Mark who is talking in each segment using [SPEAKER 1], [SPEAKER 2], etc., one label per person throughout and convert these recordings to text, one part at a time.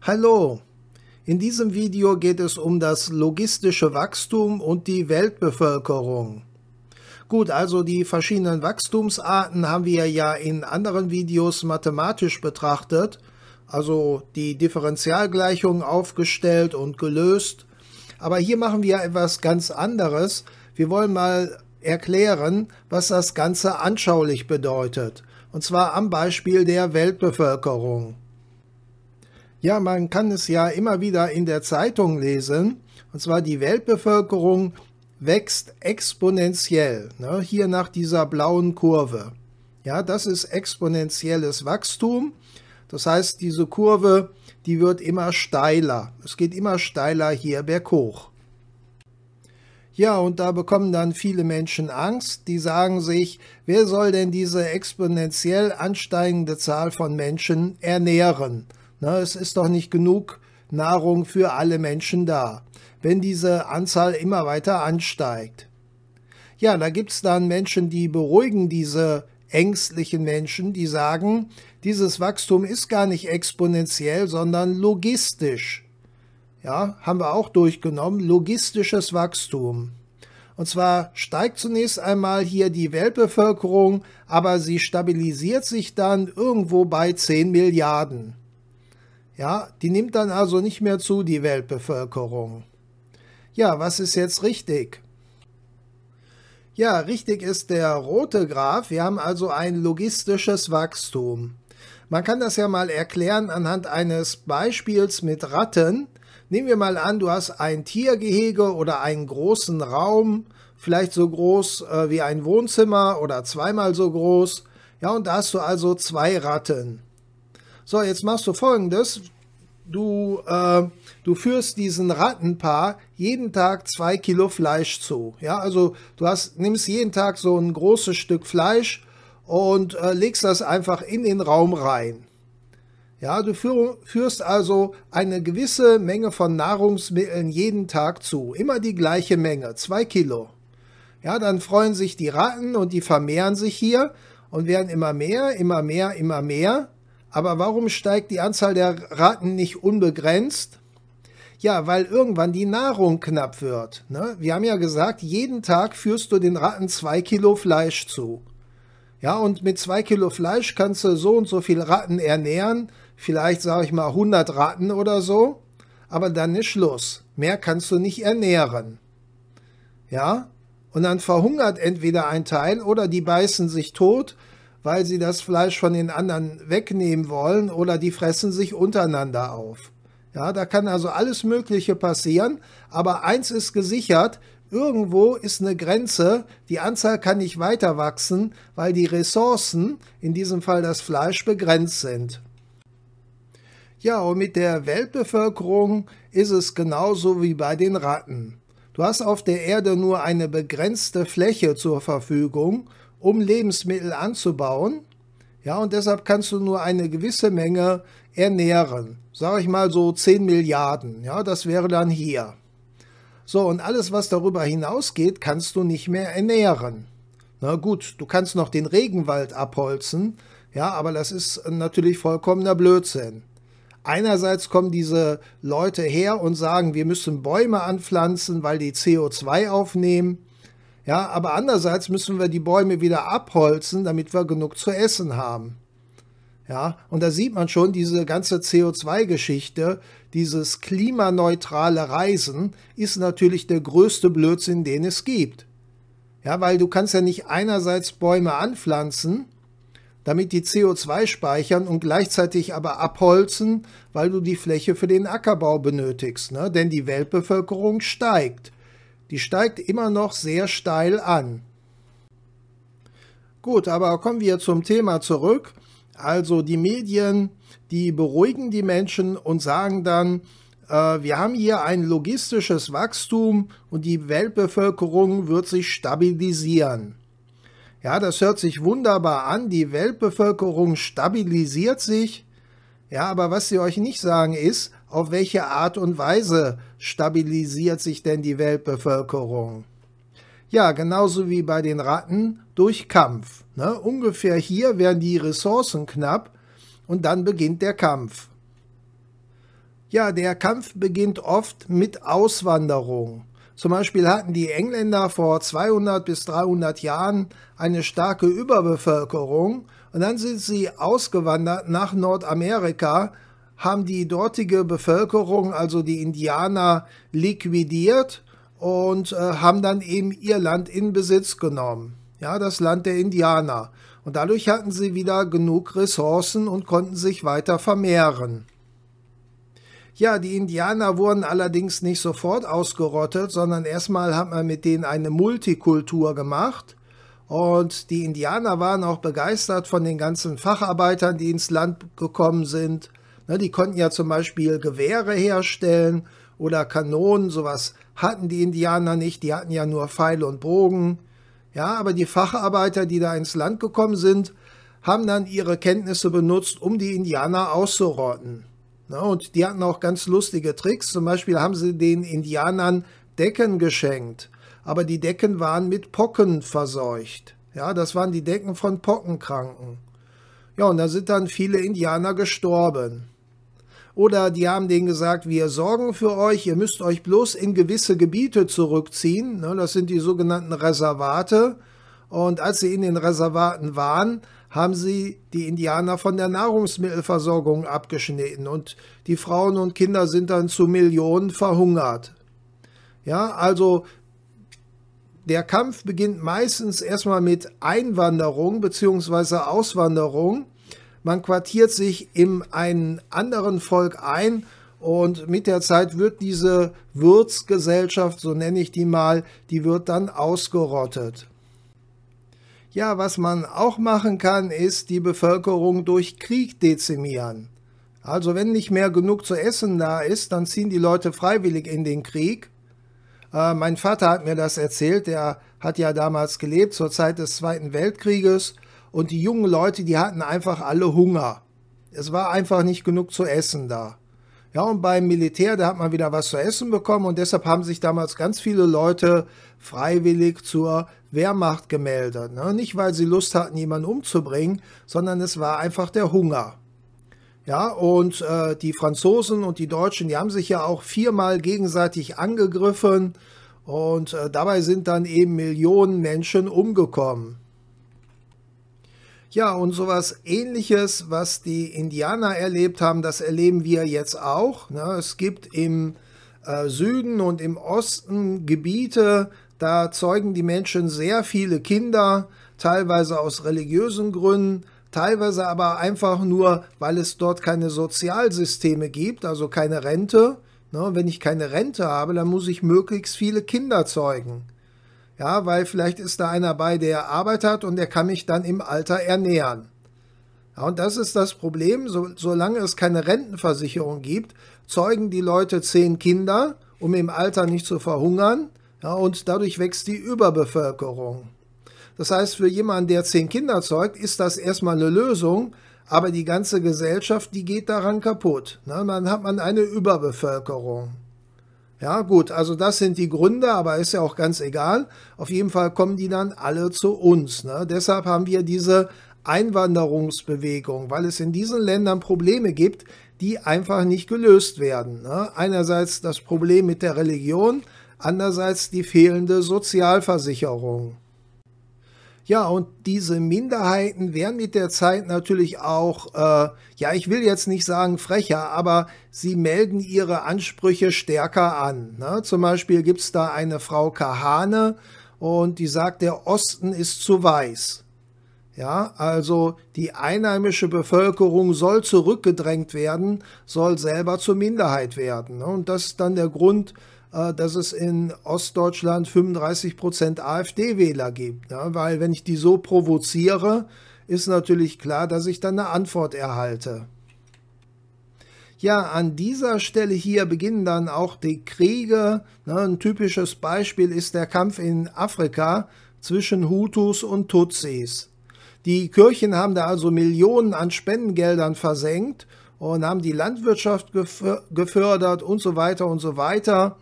[SPEAKER 1] Hallo! In diesem Video geht es um das logistische Wachstum und die Weltbevölkerung. Gut, also die verschiedenen Wachstumsarten haben wir ja in anderen Videos mathematisch betrachtet, also die Differentialgleichungen aufgestellt und gelöst. Aber hier machen wir etwas ganz anderes. Wir wollen mal erklären, was das Ganze anschaulich bedeutet, und zwar am Beispiel der Weltbevölkerung. Ja, man kann es ja immer wieder in der Zeitung lesen, und zwar die Weltbevölkerung wächst exponentiell, ne? hier nach dieser blauen Kurve. Ja, das ist exponentielles Wachstum. Das heißt, diese Kurve, die wird immer steiler. Es geht immer steiler hier berghoch. Ja, und da bekommen dann viele Menschen Angst. Die sagen sich, wer soll denn diese exponentiell ansteigende Zahl von Menschen ernähren? Na, es ist doch nicht genug Nahrung für alle Menschen da, wenn diese Anzahl immer weiter ansteigt. Ja, da gibt es dann Menschen, die beruhigen diese ängstlichen Menschen, die sagen, dieses Wachstum ist gar nicht exponentiell, sondern logistisch. Ja, haben wir auch durchgenommen, logistisches Wachstum. Und zwar steigt zunächst einmal hier die Weltbevölkerung, aber sie stabilisiert sich dann irgendwo bei 10 Milliarden. Ja, die nimmt dann also nicht mehr zu, die Weltbevölkerung. Ja, was ist jetzt richtig? Ja, richtig ist der rote Graph. Wir haben also ein logistisches Wachstum. Man kann das ja mal erklären anhand eines Beispiels mit Ratten. Nehmen wir mal an, du hast ein Tiergehege oder einen großen Raum, vielleicht so groß äh, wie ein Wohnzimmer oder zweimal so groß. Ja, und da hast du also zwei Ratten. So, jetzt machst du folgendes. Du, äh, du führst diesen Rattenpaar jeden Tag zwei Kilo Fleisch zu. Ja, also du hast, nimmst jeden Tag so ein großes Stück Fleisch und äh, legst das einfach in den Raum rein. Ja, du führst also eine gewisse Menge von Nahrungsmitteln jeden Tag zu. Immer die gleiche Menge, zwei Kilo. Ja, dann freuen sich die Ratten und die vermehren sich hier und werden immer mehr, immer mehr, immer mehr. Aber warum steigt die Anzahl der Ratten nicht unbegrenzt? Ja, weil irgendwann die Nahrung knapp wird. Ne? Wir haben ja gesagt, jeden Tag führst du den Ratten zwei Kilo Fleisch zu. Ja, und mit zwei Kilo Fleisch kannst du so und so viele Ratten ernähren. Vielleicht sage ich mal 100 Ratten oder so. Aber dann ist Schluss. Mehr kannst du nicht ernähren. Ja, und dann verhungert entweder ein Teil oder die beißen sich tot weil sie das Fleisch von den anderen wegnehmen wollen oder die fressen sich untereinander auf. Ja, da kann also alles Mögliche passieren, aber eins ist gesichert, irgendwo ist eine Grenze, die Anzahl kann nicht weiter wachsen, weil die Ressourcen, in diesem Fall das Fleisch, begrenzt sind. Ja, und mit der Weltbevölkerung ist es genauso wie bei den Ratten. Du hast auf der Erde nur eine begrenzte Fläche zur Verfügung um Lebensmittel anzubauen. Ja, und deshalb kannst du nur eine gewisse Menge ernähren. Sage ich mal so 10 Milliarden. Ja, das wäre dann hier. So, und alles, was darüber hinausgeht, kannst du nicht mehr ernähren. Na gut, du kannst noch den Regenwald abholzen, ja, aber das ist natürlich vollkommener Blödsinn. Einerseits kommen diese Leute her und sagen, wir müssen Bäume anpflanzen, weil die CO2 aufnehmen. Ja, aber andererseits müssen wir die Bäume wieder abholzen, damit wir genug zu essen haben. Ja, und da sieht man schon diese ganze CO2-Geschichte, dieses klimaneutrale Reisen ist natürlich der größte Blödsinn, den es gibt. Ja, weil du kannst ja nicht einerseits Bäume anpflanzen, damit die CO2 speichern und gleichzeitig aber abholzen, weil du die Fläche für den Ackerbau benötigst, ne? denn die Weltbevölkerung steigt. Die steigt immer noch sehr steil an. Gut, aber kommen wir zum Thema zurück. Also die Medien, die beruhigen die Menschen und sagen dann, äh, wir haben hier ein logistisches Wachstum und die Weltbevölkerung wird sich stabilisieren. Ja, das hört sich wunderbar an, die Weltbevölkerung stabilisiert sich. Ja, aber was sie euch nicht sagen ist, auf welche Art und Weise stabilisiert sich denn die Weltbevölkerung? Ja, genauso wie bei den Ratten durch Kampf. Ne? Ungefähr hier werden die Ressourcen knapp und dann beginnt der Kampf. Ja, der Kampf beginnt oft mit Auswanderung. Zum Beispiel hatten die Engländer vor 200 bis 300 Jahren eine starke Überbevölkerung und dann sind sie ausgewandert nach Nordamerika haben die dortige Bevölkerung, also die Indianer, liquidiert und äh, haben dann eben ihr Land in Besitz genommen. Ja, das Land der Indianer. Und dadurch hatten sie wieder genug Ressourcen und konnten sich weiter vermehren. Ja, die Indianer wurden allerdings nicht sofort ausgerottet, sondern erstmal hat man mit denen eine Multikultur gemacht. Und die Indianer waren auch begeistert von den ganzen Facharbeitern, die ins Land gekommen sind, Ne, die konnten ja zum Beispiel Gewehre herstellen oder Kanonen, sowas hatten die Indianer nicht, die hatten ja nur Pfeile und Bogen. Ja, aber die Facharbeiter, die da ins Land gekommen sind, haben dann ihre Kenntnisse benutzt, um die Indianer auszurotten. Ne, und die hatten auch ganz lustige Tricks. Zum Beispiel haben sie den Indianern Decken geschenkt, aber die Decken waren mit Pocken verseucht. Ja, das waren die Decken von Pockenkranken. Ja, und da sind dann viele Indianer gestorben. Oder die haben denen gesagt, wir sorgen für euch, ihr müsst euch bloß in gewisse Gebiete zurückziehen. Ne, das sind die sogenannten Reservate. Und als sie in den Reservaten waren, haben sie die Indianer von der Nahrungsmittelversorgung abgeschnitten und die Frauen und Kinder sind dann zu Millionen verhungert. Ja, also der Kampf beginnt meistens erstmal mit Einwanderung bzw. Auswanderung man quartiert sich in einen anderen Volk ein und mit der Zeit wird diese Würzgesellschaft, so nenne ich die mal, die wird dann ausgerottet. Ja, was man auch machen kann, ist die Bevölkerung durch Krieg dezimieren. Also wenn nicht mehr genug zu essen da ist, dann ziehen die Leute freiwillig in den Krieg. Äh, mein Vater hat mir das erzählt, der hat ja damals gelebt zur Zeit des Zweiten Weltkrieges und die jungen Leute, die hatten einfach alle Hunger. Es war einfach nicht genug zu essen da. Ja, und beim Militär, da hat man wieder was zu essen bekommen und deshalb haben sich damals ganz viele Leute freiwillig zur Wehrmacht gemeldet. Ne? Nicht, weil sie Lust hatten, jemanden umzubringen, sondern es war einfach der Hunger. Ja, und äh, die Franzosen und die Deutschen, die haben sich ja auch viermal gegenseitig angegriffen und äh, dabei sind dann eben Millionen Menschen umgekommen. Ja, und sowas ähnliches, was die Indianer erlebt haben, das erleben wir jetzt auch. Ne? Es gibt im äh, Süden und im Osten Gebiete, da zeugen die Menschen sehr viele Kinder, teilweise aus religiösen Gründen, teilweise aber einfach nur, weil es dort keine Sozialsysteme gibt, also keine Rente. Ne? Wenn ich keine Rente habe, dann muss ich möglichst viele Kinder zeugen. Ja, weil vielleicht ist da einer bei, der Arbeit hat und der kann mich dann im Alter ernähren. Ja, und das ist das Problem, so, solange es keine Rentenversicherung gibt, zeugen die Leute zehn Kinder, um im Alter nicht zu verhungern, ja, und dadurch wächst die Überbevölkerung. Das heißt, für jemanden, der zehn Kinder zeugt, ist das erstmal eine Lösung, aber die ganze Gesellschaft, die geht daran kaputt. Ne? Dann hat man eine Überbevölkerung. Ja, gut, also das sind die Gründe, aber ist ja auch ganz egal. Auf jeden Fall kommen die dann alle zu uns. Ne? Deshalb haben wir diese Einwanderungsbewegung, weil es in diesen Ländern Probleme gibt, die einfach nicht gelöst werden. Ne? Einerseits das Problem mit der Religion, andererseits die fehlende Sozialversicherung. Ja, und diese Minderheiten werden mit der Zeit natürlich auch, äh, ja, ich will jetzt nicht sagen frecher, aber sie melden ihre Ansprüche stärker an. Ne? Zum Beispiel gibt es da eine Frau Kahane und die sagt, der Osten ist zu weiß. Ja, also die einheimische Bevölkerung soll zurückgedrängt werden, soll selber zur Minderheit werden. Ne? Und das ist dann der Grund, äh, dass es in Ostdeutschland 35 Prozent AfD-Wähler gibt. Ne? Weil wenn ich die so provoziere, ist natürlich klar, dass ich dann eine Antwort erhalte. Ja, an dieser Stelle hier beginnen dann auch die Kriege. Ne? Ein typisches Beispiel ist der Kampf in Afrika zwischen Hutus und Tutsis. Die Kirchen haben da also Millionen an Spendengeldern versenkt und haben die Landwirtschaft gefördert und so weiter und so weiter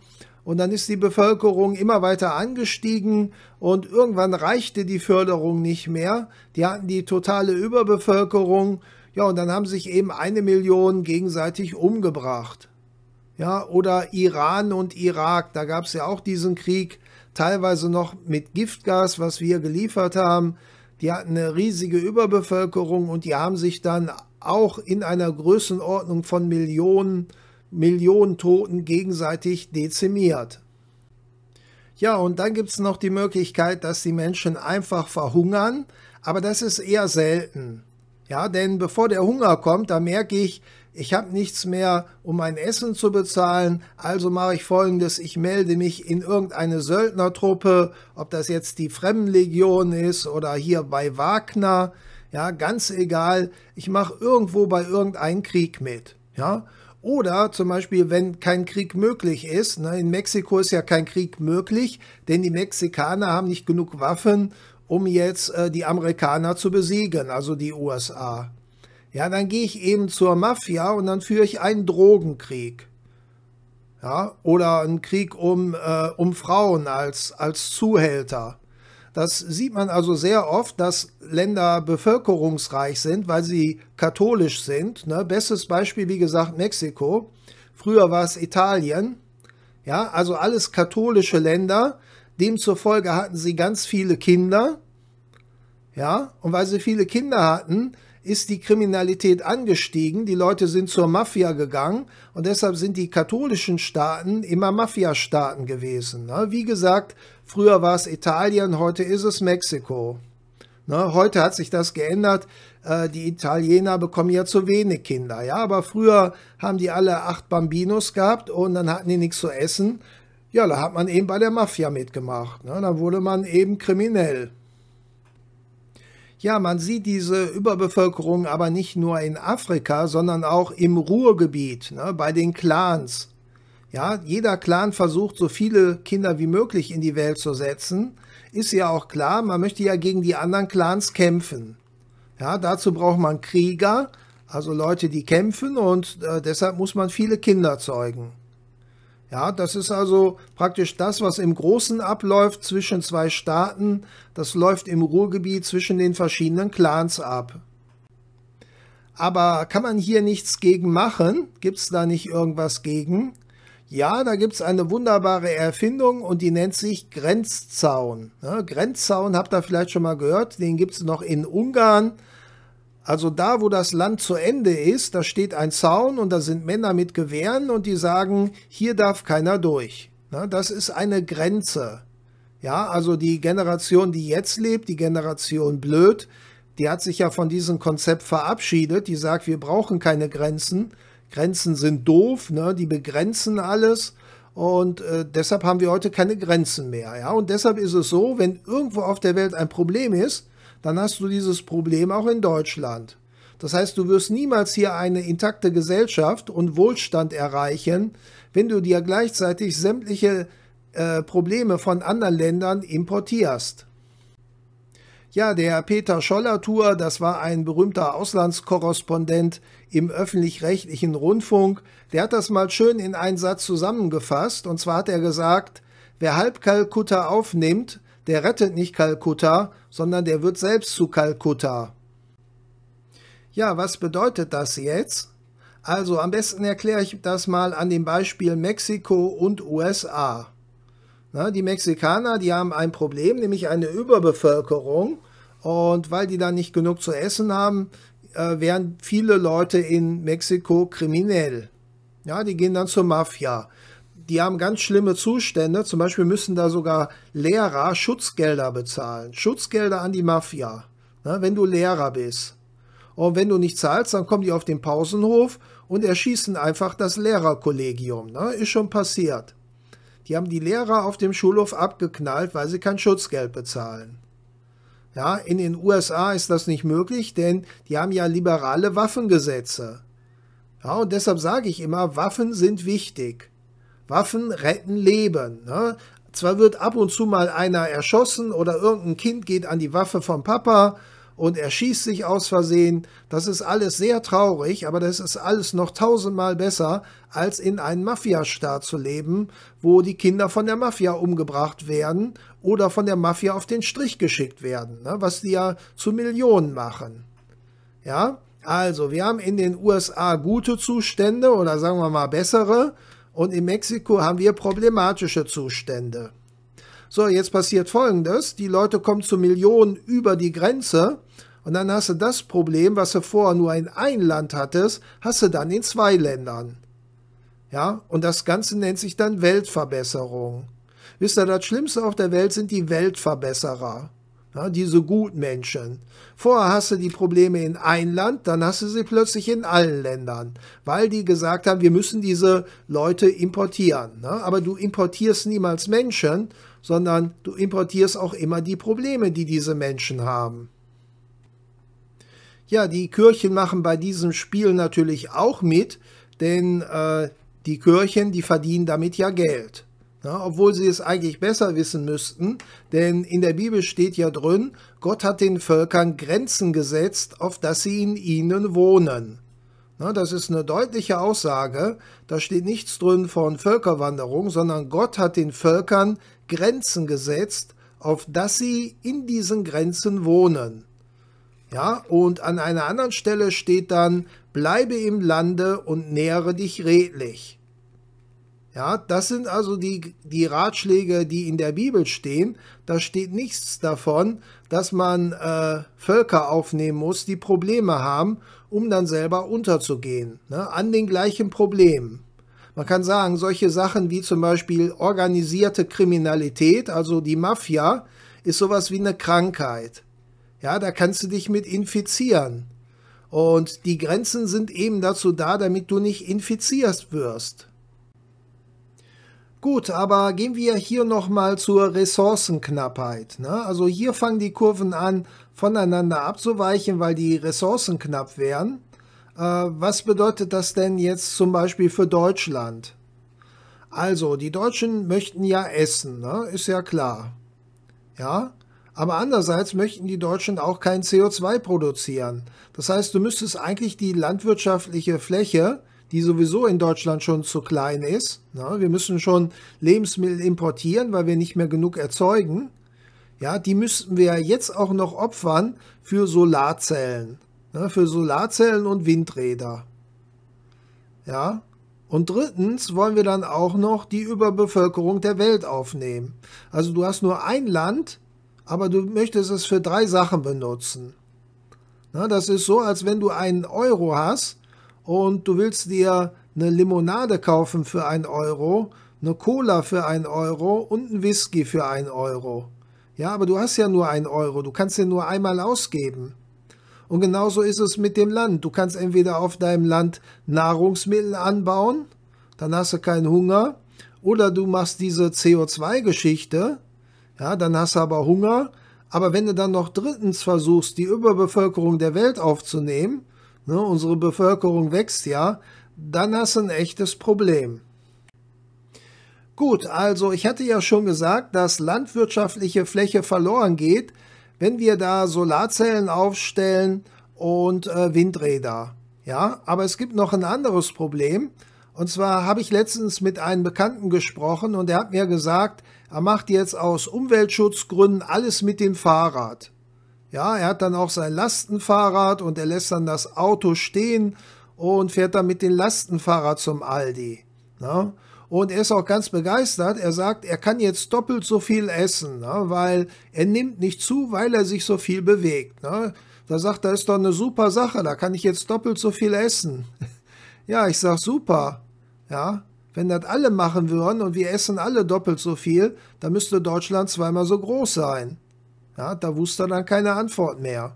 [SPEAKER 1] und dann ist die Bevölkerung immer weiter angestiegen und irgendwann reichte die Förderung nicht mehr. Die hatten die totale Überbevölkerung. Ja, und dann haben sich eben eine Million gegenseitig umgebracht. Ja, oder Iran und Irak, da gab es ja auch diesen Krieg, teilweise noch mit Giftgas, was wir geliefert haben. Die hatten eine riesige Überbevölkerung und die haben sich dann auch in einer Größenordnung von Millionen umgebracht Millionen Toten gegenseitig dezimiert. Ja, und dann gibt es noch die Möglichkeit, dass die Menschen einfach verhungern, aber das ist eher selten. Ja, denn bevor der Hunger kommt, da merke ich, ich habe nichts mehr, um mein Essen zu bezahlen, also mache ich folgendes, ich melde mich in irgendeine Söldnertruppe, ob das jetzt die Fremdenlegion ist oder hier bei Wagner, ja, ganz egal, ich mache irgendwo bei irgendeinem Krieg mit, ja. Oder zum Beispiel, wenn kein Krieg möglich ist. Ne? In Mexiko ist ja kein Krieg möglich, denn die Mexikaner haben nicht genug Waffen, um jetzt äh, die Amerikaner zu besiegen, also die USA. Ja, dann gehe ich eben zur Mafia und dann führe ich einen Drogenkrieg. Ja, oder einen Krieg um, äh, um Frauen als, als Zuhälter. Das sieht man also sehr oft, dass Länder bevölkerungsreich sind, weil sie katholisch sind. Ne? Bestes Beispiel, wie gesagt, Mexiko. Früher war es Italien. Ja, also alles katholische Länder. Demzufolge hatten sie ganz viele Kinder. Ja, und weil sie viele Kinder hatten, ist die Kriminalität angestiegen, die Leute sind zur Mafia gegangen und deshalb sind die katholischen Staaten immer Mafiastaaten gewesen. Ne? Wie gesagt, früher war es Italien, heute ist es Mexiko. Ne? Heute hat sich das geändert. Äh, die Italiener bekommen ja zu wenig Kinder. Ja, aber früher haben die alle acht Bambinos gehabt und dann hatten die nichts zu essen. Ja, da hat man eben bei der Mafia mitgemacht. Ne? Da wurde man eben kriminell. Ja, man sieht diese Überbevölkerung aber nicht nur in Afrika, sondern auch im Ruhrgebiet, ne, bei den Clans. Ja, jeder Clan versucht, so viele Kinder wie möglich in die Welt zu setzen. Ist ja auch klar, man möchte ja gegen die anderen Clans kämpfen. Ja, dazu braucht man Krieger, also Leute, die kämpfen und äh, deshalb muss man viele Kinder zeugen. Ja, das ist also praktisch das, was im Großen abläuft zwischen zwei Staaten. Das läuft im Ruhrgebiet zwischen den verschiedenen Clans ab. Aber kann man hier nichts gegen machen? Gibt es da nicht irgendwas gegen? Ja, da gibt es eine wunderbare Erfindung und die nennt sich Grenzzaun. Ja, Grenzzaun habt ihr vielleicht schon mal gehört, den gibt es noch in Ungarn. Also da, wo das Land zu Ende ist, da steht ein Zaun und da sind Männer mit Gewehren und die sagen, hier darf keiner durch. das ist eine Grenze. Ja, also die Generation, die jetzt lebt, die Generation blöd, die hat sich ja von diesem Konzept verabschiedet. Die sagt, wir brauchen keine Grenzen. Grenzen sind doof, ne? die begrenzen alles. Und äh, deshalb haben wir heute keine Grenzen mehr. Ja? Und deshalb ist es so, wenn irgendwo auf der Welt ein Problem ist, dann hast du dieses Problem auch in Deutschland. Das heißt, du wirst niemals hier eine intakte Gesellschaft und Wohlstand erreichen, wenn du dir gleichzeitig sämtliche äh, Probleme von anderen Ländern importierst. Ja, der Peter Schollertour, das war ein berühmter Auslandskorrespondent im öffentlich-rechtlichen Rundfunk, der hat das mal schön in einen Satz zusammengefasst, und zwar hat er gesagt, wer halb Kalkutta aufnimmt, der rettet nicht Kalkutta, sondern der wird selbst zu Kalkutta. Ja, was bedeutet das jetzt? Also am besten erkläre ich das mal an dem Beispiel Mexiko und USA. Na, die Mexikaner, die haben ein Problem, nämlich eine Überbevölkerung. Und weil die dann nicht genug zu essen haben, äh, werden viele Leute in Mexiko kriminell. Ja, die gehen dann zur Mafia die haben ganz schlimme Zustände. Zum Beispiel müssen da sogar Lehrer Schutzgelder bezahlen. Schutzgelder an die Mafia, ne, wenn du Lehrer bist. Und wenn du nicht zahlst, dann kommen die auf den Pausenhof und erschießen einfach das Lehrerkollegium. Ne? Ist schon passiert. Die haben die Lehrer auf dem Schulhof abgeknallt, weil sie kein Schutzgeld bezahlen. Ja, in den USA ist das nicht möglich, denn die haben ja liberale Waffengesetze. Ja, und deshalb sage ich immer, Waffen sind wichtig. Waffen retten Leben. Ne? Zwar wird ab und zu mal einer erschossen oder irgendein Kind geht an die Waffe vom Papa und erschießt sich aus Versehen. Das ist alles sehr traurig, aber das ist alles noch tausendmal besser, als in einem Mafiastaat zu leben, wo die Kinder von der Mafia umgebracht werden oder von der Mafia auf den Strich geschickt werden, ne? was die ja zu Millionen machen. Ja, also wir haben in den USA gute Zustände oder sagen wir mal bessere und in Mexiko haben wir problematische Zustände. So, jetzt passiert Folgendes. Die Leute kommen zu Millionen über die Grenze. Und dann hast du das Problem, was du vorher nur in ein Land hattest, hast du dann in zwei Ländern. Ja, und das Ganze nennt sich dann Weltverbesserung. Wisst ihr, das Schlimmste auf der Welt sind die Weltverbesserer ja, diese Gutmenschen. Vorher hast du die Probleme in ein Land, dann hast du sie plötzlich in allen Ländern, weil die gesagt haben, wir müssen diese Leute importieren. Ne? Aber du importierst niemals Menschen, sondern du importierst auch immer die Probleme, die diese Menschen haben. Ja, die Kirchen machen bei diesem Spiel natürlich auch mit, denn äh, die Kirchen, die verdienen damit ja Geld. Ja, obwohl sie es eigentlich besser wissen müssten, denn in der Bibel steht ja drin, Gott hat den Völkern Grenzen gesetzt, auf dass sie in ihnen wohnen. Ja, das ist eine deutliche Aussage, da steht nichts drin von Völkerwanderung, sondern Gott hat den Völkern Grenzen gesetzt, auf dass sie in diesen Grenzen wohnen. Ja, und an einer anderen Stelle steht dann, bleibe im Lande und nähere dich redlich. Ja, das sind also die, die Ratschläge, die in der Bibel stehen. Da steht nichts davon, dass man äh, Völker aufnehmen muss, die Probleme haben, um dann selber unterzugehen, ne? an den gleichen Problemen. Man kann sagen, solche Sachen wie zum Beispiel organisierte Kriminalität, also die Mafia, ist sowas wie eine Krankheit. Ja, da kannst du dich mit infizieren. Und die Grenzen sind eben dazu da, damit du nicht infiziert wirst. Gut, aber gehen wir hier nochmal zur Ressourcenknappheit. Ne? Also hier fangen die Kurven an, voneinander abzuweichen, weil die Ressourcen knapp wären. Äh, was bedeutet das denn jetzt zum Beispiel für Deutschland? Also, die Deutschen möchten ja essen, ne? ist ja klar. Ja, aber andererseits möchten die Deutschen auch kein CO2 produzieren. Das heißt, du müsstest eigentlich die landwirtschaftliche Fläche, die sowieso in Deutschland schon zu klein ist. Na, wir müssen schon Lebensmittel importieren, weil wir nicht mehr genug erzeugen. Ja, die müssten wir jetzt auch noch opfern für Solarzellen, na, für Solarzellen und Windräder. Ja, und drittens wollen wir dann auch noch die Überbevölkerung der Welt aufnehmen. Also du hast nur ein Land, aber du möchtest es für drei Sachen benutzen. Na, das ist so, als wenn du einen Euro hast und du willst dir eine Limonade kaufen für 1 Euro, eine Cola für 1 Euro und ein Whisky für 1 Euro. Ja, aber du hast ja nur 1 Euro, du kannst den nur einmal ausgeben. Und genauso ist es mit dem Land. Du kannst entweder auf deinem Land Nahrungsmittel anbauen, dann hast du keinen Hunger, oder du machst diese CO2-Geschichte, ja, dann hast du aber Hunger. Aber wenn du dann noch drittens versuchst, die Überbevölkerung der Welt aufzunehmen, ne, unsere Bevölkerung wächst ja, dann hast du ein echtes Problem. Gut, also ich hatte ja schon gesagt, dass landwirtschaftliche Fläche verloren geht, wenn wir da Solarzellen aufstellen und äh, Windräder. Ja, aber es gibt noch ein anderes Problem. Und zwar habe ich letztens mit einem Bekannten gesprochen und er hat mir gesagt, er macht jetzt aus Umweltschutzgründen alles mit dem Fahrrad. Ja, er hat dann auch sein Lastenfahrrad und er lässt dann das Auto stehen und fährt dann mit dem Lastenfahrrad zum Aldi. Ne? Und er ist auch ganz begeistert. Er sagt, er kann jetzt doppelt so viel essen, ne? weil er nimmt nicht zu, weil er sich so viel bewegt. Ne? Da sagt er, ist doch eine super Sache, da kann ich jetzt doppelt so viel essen. ja, ich sage, super. Ja, wenn das alle machen würden und wir essen alle doppelt so viel, dann müsste Deutschland zweimal so groß sein. Ja, da wusste er dann keine Antwort mehr.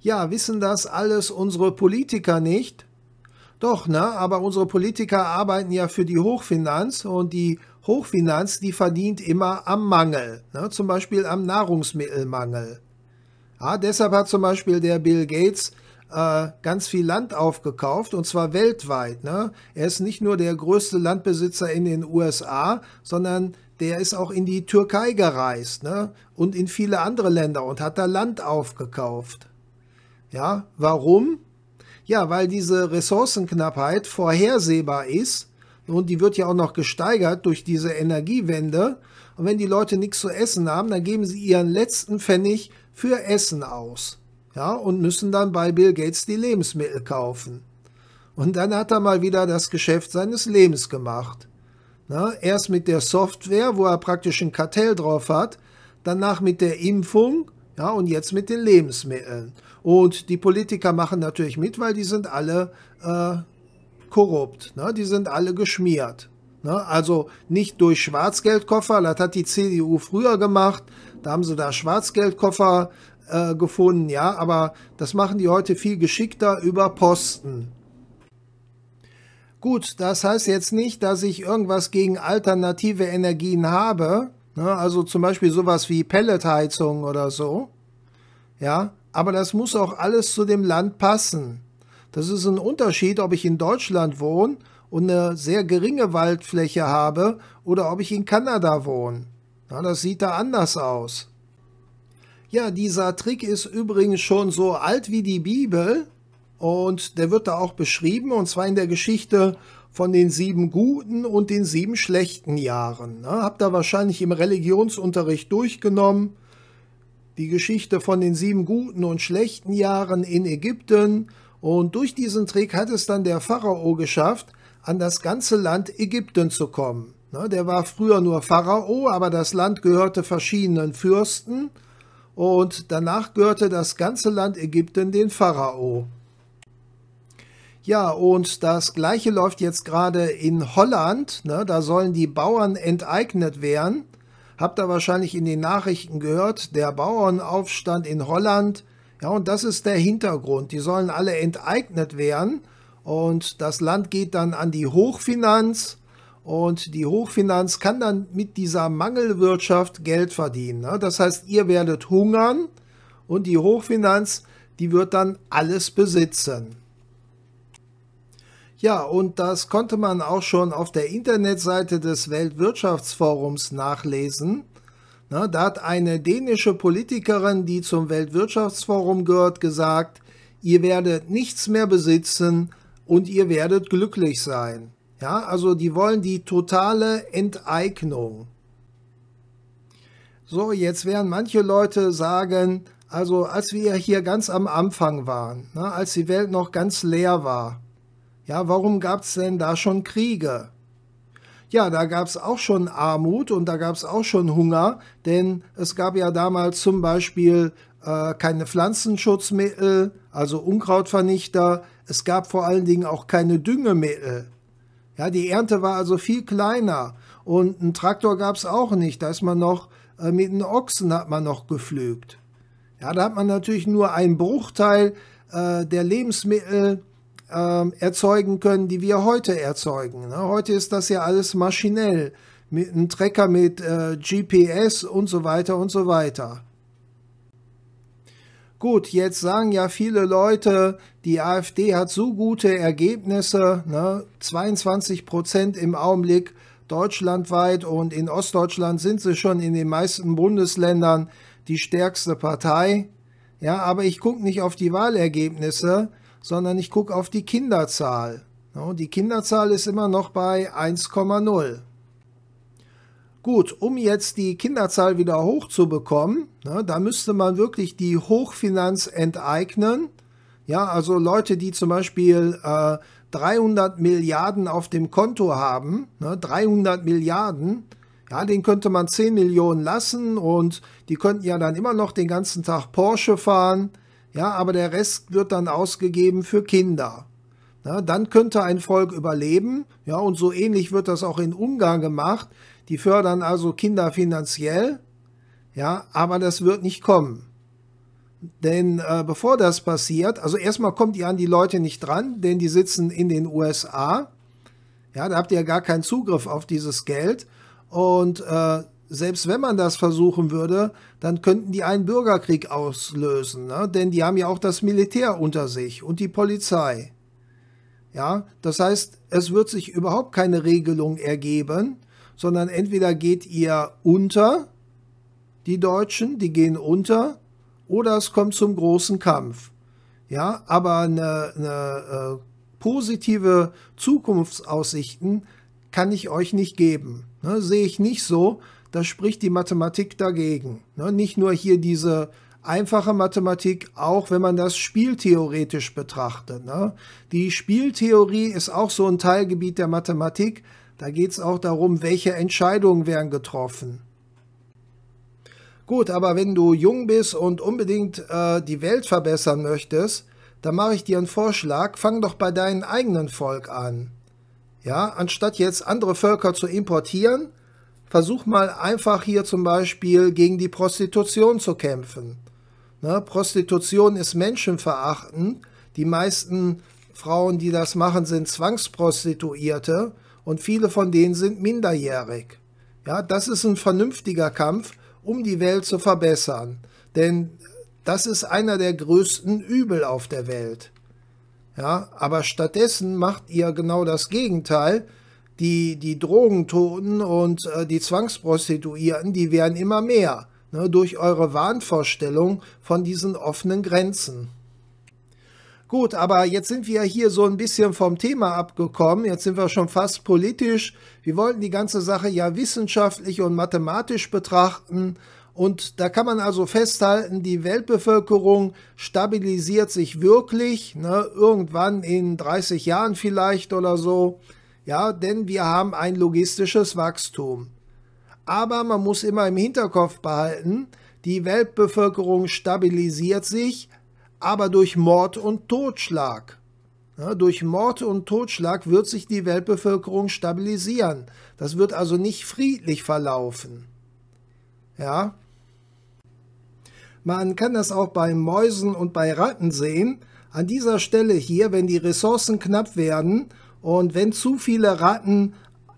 [SPEAKER 1] Ja, wissen das alles unsere Politiker nicht? Doch, ne? Aber unsere Politiker arbeiten ja für die Hochfinanz und die Hochfinanz, die verdient immer am Mangel, ne? zum Beispiel am Nahrungsmittelmangel. Ja, deshalb hat zum Beispiel der Bill Gates äh, ganz viel Land aufgekauft und zwar weltweit. Ne? Er ist nicht nur der größte Landbesitzer in den USA, sondern der ist auch in die Türkei gereist ne? und in viele andere Länder und hat da Land aufgekauft. Ja, warum? Ja, weil diese Ressourcenknappheit vorhersehbar ist und die wird ja auch noch gesteigert durch diese Energiewende. Und wenn die Leute nichts zu essen haben, dann geben sie ihren letzten Pfennig für Essen aus. Ja, und müssen dann bei Bill Gates die Lebensmittel kaufen. Und dann hat er mal wieder das Geschäft seines Lebens gemacht. Na, erst mit der Software, wo er praktisch ein Kartell drauf hat, danach mit der Impfung ja, und jetzt mit den Lebensmitteln. Und die Politiker machen natürlich mit, weil die sind alle äh, korrupt, ne? die sind alle geschmiert. Ne? Also nicht durch Schwarzgeldkoffer, das hat die CDU früher gemacht, da haben sie da Schwarzgeldkoffer äh, gefunden, ja, aber das machen die heute viel geschickter über Posten. Gut, das heißt jetzt nicht, dass ich irgendwas gegen alternative Energien habe. Ne? Also zum Beispiel sowas wie Pelletheizung oder so. Ja, aber das muss auch alles zu dem Land passen. Das ist ein Unterschied, ob ich in Deutschland wohne und eine sehr geringe Waldfläche habe oder ob ich in Kanada wohne. Ja, das sieht da anders aus. Ja, dieser Trick ist übrigens schon so alt wie die Bibel. Und der wird da auch beschrieben, und zwar in der Geschichte von den sieben guten und den sieben schlechten Jahren. Ne? Habt ihr wahrscheinlich im Religionsunterricht durchgenommen. Die Geschichte von den sieben guten und schlechten Jahren in Ägypten. Und durch diesen Trick hat es dann der Pharao geschafft, an das ganze Land Ägypten zu kommen. Ne? Der war früher nur Pharao, aber das Land gehörte verschiedenen Fürsten. Und danach gehörte das ganze Land Ägypten den Pharao. Ja, und das Gleiche läuft jetzt gerade in Holland. Ne? Da sollen die Bauern enteignet werden. Habt ihr wahrscheinlich in den Nachrichten gehört, der Bauernaufstand in Holland. Ja, und das ist der Hintergrund. Die sollen alle enteignet werden. Und das Land geht dann an die Hochfinanz. Und die Hochfinanz kann dann mit dieser Mangelwirtschaft Geld verdienen. Ne? Das heißt, ihr werdet hungern und die Hochfinanz, die wird dann alles besitzen. Ja, und das konnte man auch schon auf der Internetseite des Weltwirtschaftsforums nachlesen. Na, da hat eine dänische Politikerin, die zum Weltwirtschaftsforum gehört, gesagt, ihr werdet nichts mehr besitzen und ihr werdet glücklich sein. Ja, also die wollen die totale Enteignung. So, jetzt werden manche Leute sagen, also als wir hier ganz am Anfang waren, na, als die Welt noch ganz leer war, ja, warum gab es denn da schon Kriege? Ja, da gab es auch schon Armut und da gab es auch schon Hunger, denn es gab ja damals zum Beispiel äh, keine Pflanzenschutzmittel, also Unkrautvernichter, es gab vor allen Dingen auch keine Düngemittel. Ja, die Ernte war also viel kleiner und einen Traktor gab es auch nicht, da ist man noch äh, mit einem Ochsen hat man noch gepflügt. Ja, da hat man natürlich nur einen Bruchteil äh, der Lebensmittel ähm, erzeugen können, die wir heute erzeugen. Ne? Heute ist das ja alles maschinell, mit einem Trecker mit äh, GPS und so weiter und so weiter. Gut, jetzt sagen ja viele Leute, die AfD hat so gute Ergebnisse, ne? 22 Prozent im Augenblick deutschlandweit und in Ostdeutschland sind sie schon in den meisten Bundesländern die stärkste Partei. Ja, aber ich gucke nicht auf die Wahlergebnisse, sondern ich gucke auf die Kinderzahl. Die Kinderzahl ist immer noch bei 1,0. Gut, um jetzt die Kinderzahl wieder hochzubekommen, da müsste man wirklich die Hochfinanz enteignen. Ja, also Leute, die zum Beispiel äh, 300 Milliarden auf dem Konto haben, ne, 300 Milliarden, ja, den könnte man 10 Millionen lassen und die könnten ja dann immer noch den ganzen Tag Porsche fahren ja, aber der Rest wird dann ausgegeben für Kinder. Na, dann könnte ein Volk überleben, ja, und so ähnlich wird das auch in Ungarn gemacht. Die fördern also Kinder finanziell, ja, aber das wird nicht kommen. Denn äh, bevor das passiert, also erstmal kommt ihr an die Leute nicht dran, denn die sitzen in den USA. Ja, da habt ihr gar keinen Zugriff auf dieses Geld. Und äh, selbst wenn man das versuchen würde, dann könnten die einen Bürgerkrieg auslösen, ne? denn die haben ja auch das Militär unter sich und die Polizei. Ja, das heißt, es wird sich überhaupt keine Regelung ergeben, sondern entweder geht ihr unter, die Deutschen, die gehen unter, oder es kommt zum großen Kampf. Ja, aber eine, eine äh, positive Zukunftsaussichten kann ich euch nicht geben. Ne, sehe ich nicht so, da spricht die Mathematik dagegen. Ne? Nicht nur hier diese einfache Mathematik, auch wenn man das spieltheoretisch betrachtet. Ne? Die Spieltheorie ist auch so ein Teilgebiet der Mathematik. Da geht es auch darum, welche Entscheidungen werden getroffen. Gut, aber wenn du jung bist und unbedingt äh, die Welt verbessern möchtest, dann mache ich dir einen Vorschlag, fang doch bei deinem eigenen Volk an. Ja, anstatt jetzt andere Völker zu importieren, versuch mal einfach hier zum Beispiel gegen die Prostitution zu kämpfen. Ne? Prostitution ist menschenverachtend. Die meisten Frauen, die das machen, sind Zwangsprostituierte und viele von denen sind minderjährig. Ja, das ist ein vernünftiger Kampf, um die Welt zu verbessern. Denn das ist einer der größten Übel auf der Welt. Ja, aber stattdessen macht ihr genau das Gegenteil die, die Drogentoten und äh, die Zwangsprostituierten, die werden immer mehr ne, durch eure Wahnvorstellung von diesen offenen Grenzen. Gut, aber jetzt sind wir hier so ein bisschen vom Thema abgekommen. Jetzt sind wir schon fast politisch. Wir wollten die ganze Sache ja wissenschaftlich und mathematisch betrachten. Und da kann man also festhalten, die Weltbevölkerung stabilisiert sich wirklich, ne, irgendwann in 30 Jahren vielleicht oder so. Ja, denn wir haben ein logistisches Wachstum. Aber man muss immer im Hinterkopf behalten, die Weltbevölkerung stabilisiert sich, aber durch Mord und Totschlag. Ja, durch Mord und Totschlag wird sich die Weltbevölkerung stabilisieren. Das wird also nicht friedlich verlaufen. Ja. Man kann das auch bei Mäusen und bei Ratten sehen. An dieser Stelle hier, wenn die Ressourcen knapp werden und wenn zu viele Ratten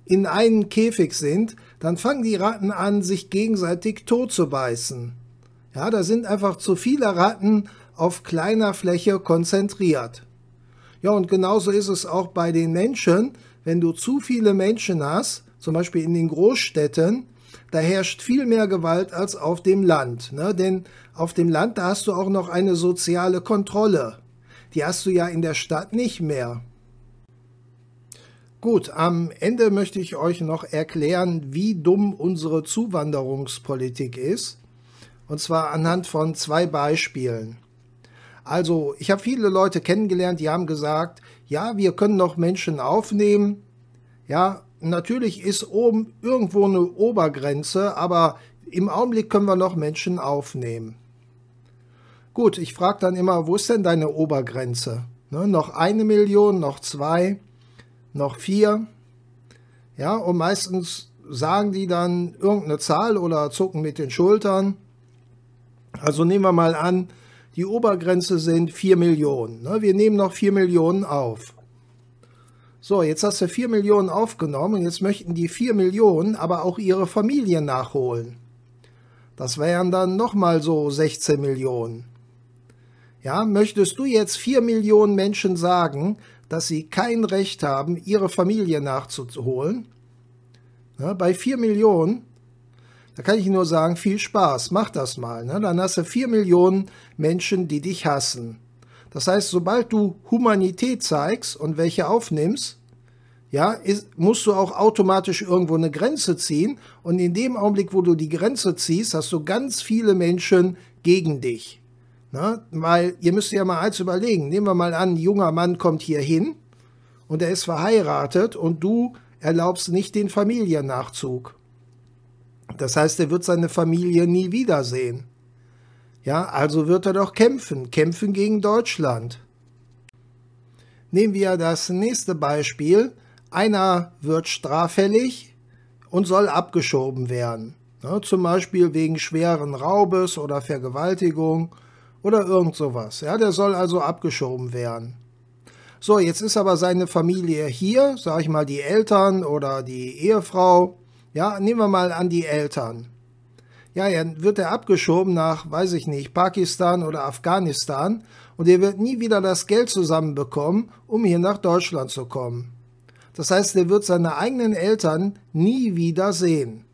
[SPEAKER 1] in einem Käfig sind, dann fangen die Ratten an, sich gegenseitig tot zu beißen. Ja, da sind einfach zu viele Ratten auf kleiner Fläche konzentriert. Ja, und genauso ist es auch bei den Menschen. Wenn du zu viele Menschen hast, zum Beispiel in den Großstädten, da herrscht viel mehr Gewalt als auf dem Land. Ne? Denn auf dem Land, da hast du auch noch eine soziale Kontrolle. Die hast du ja in der Stadt nicht mehr. Gut, am Ende möchte ich euch noch erklären, wie dumm unsere Zuwanderungspolitik ist. Und zwar anhand von zwei Beispielen. Also, ich habe viele Leute kennengelernt, die haben gesagt, ja, wir können noch Menschen aufnehmen. Ja, natürlich ist oben irgendwo eine Obergrenze, aber im Augenblick können wir noch Menschen aufnehmen. Gut, ich frage dann immer, wo ist denn deine Obergrenze? Ne, noch eine Million, noch zwei noch vier. Ja, und meistens sagen die dann irgendeine Zahl oder zucken mit den Schultern. Also nehmen wir mal an, die Obergrenze sind 4 Millionen. Ne? Wir nehmen noch 4 Millionen auf. So, jetzt hast du 4 Millionen aufgenommen und jetzt möchten die 4 Millionen aber auch ihre Familie nachholen. Das wären dann nochmal so 16 Millionen. Ja, möchtest du jetzt 4 Millionen Menschen sagen, dass sie kein Recht haben, ihre Familie nachzuholen. Ne, bei 4 Millionen, da kann ich nur sagen, viel Spaß, mach das mal. Ne? Dann hast du 4 Millionen Menschen, die dich hassen. Das heißt, sobald du Humanität zeigst und welche aufnimmst, ja, ist, musst du auch automatisch irgendwo eine Grenze ziehen. Und in dem Augenblick, wo du die Grenze ziehst, hast du ganz viele Menschen gegen dich. Na, ne? weil ihr müsst ja mal eins überlegen. Nehmen wir mal an, ein junger Mann kommt hier hin und er ist verheiratet und du erlaubst nicht den Familiennachzug. Das heißt, er wird seine Familie nie wiedersehen. Ja, also wird er doch kämpfen, kämpfen gegen Deutschland. Nehmen wir das nächste Beispiel. Einer wird straffällig und soll abgeschoben werden. Ja, ne? zum Beispiel wegen schweren Raubes oder Vergewaltigung oder irgend sowas. Ja, der soll also abgeschoben werden. So, jetzt ist aber seine Familie hier, sage ich mal die Eltern oder die Ehefrau. Ja, nehmen wir mal an die Eltern. Ja, dann wird er abgeschoben nach, weiß ich nicht, Pakistan oder Afghanistan und er wird nie wieder das Geld zusammenbekommen, um hier nach Deutschland zu kommen. Das heißt, er wird seine eigenen Eltern nie wieder sehen.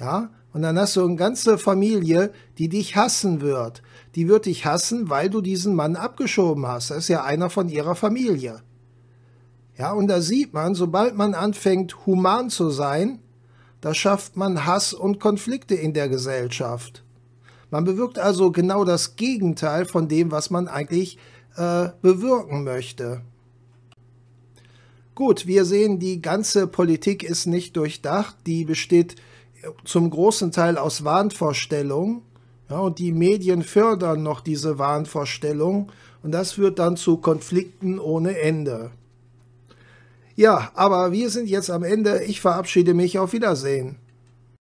[SPEAKER 1] Ja, und dann hast du eine ganze Familie, die dich hassen wird. Die wird dich hassen, weil du diesen Mann abgeschoben hast. Das ist ja einer von ihrer Familie. Ja, und da sieht man, sobald man anfängt, human zu sein, da schafft man Hass und Konflikte in der Gesellschaft. Man bewirkt also genau das Gegenteil von dem, was man eigentlich äh, bewirken möchte. Gut, wir sehen, die ganze Politik ist nicht durchdacht. Die besteht zum großen Teil aus Wahnvorstellungen. Ja, und die Medien fördern noch diese Wahnvorstellung und das führt dann zu Konflikten ohne Ende. Ja, aber wir sind jetzt am Ende. Ich verabschiede mich. Auf Wiedersehen.